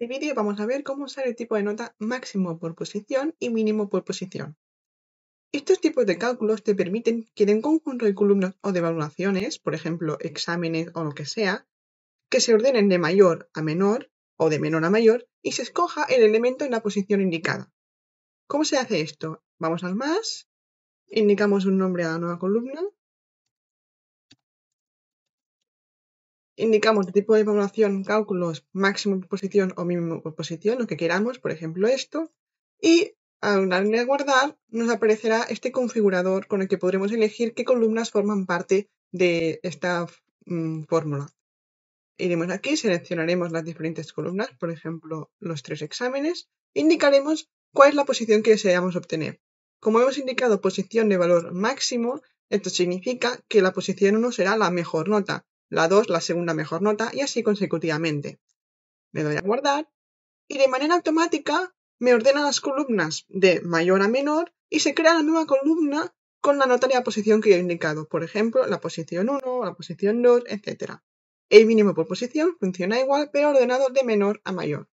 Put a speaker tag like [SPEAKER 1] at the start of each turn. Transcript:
[SPEAKER 1] este vídeo vamos a ver cómo usar el tipo de nota máximo por posición y mínimo por posición.
[SPEAKER 2] Estos tipos de cálculos te permiten que en un conjunto de columnas o de evaluaciones, por ejemplo exámenes o lo que sea, que se ordenen de mayor a menor o de menor a mayor y se escoja el elemento en la posición indicada. ¿Cómo se hace esto? Vamos al más, indicamos un nombre a la nueva columna, indicamos el tipo de evaluación, cálculos, máximo posición o mínimo posición, lo que queramos, por ejemplo esto, y al darle guardar nos aparecerá este configurador con el que podremos elegir qué columnas forman parte de esta mm, fórmula. Iremos aquí, seleccionaremos las diferentes columnas, por ejemplo los tres exámenes, indicaremos cuál es la posición que deseamos obtener. Como hemos indicado posición de valor máximo, esto significa que la posición 1 será la mejor nota, la 2 la segunda mejor nota y así consecutivamente. Le doy a guardar y de manera automática me ordena las columnas de mayor a menor y se crea la nueva columna con la nota de la posición que yo he indicado, por ejemplo, la posición
[SPEAKER 1] 1, la posición 2, etc. El mínimo por posición funciona igual pero ordenado de menor a mayor.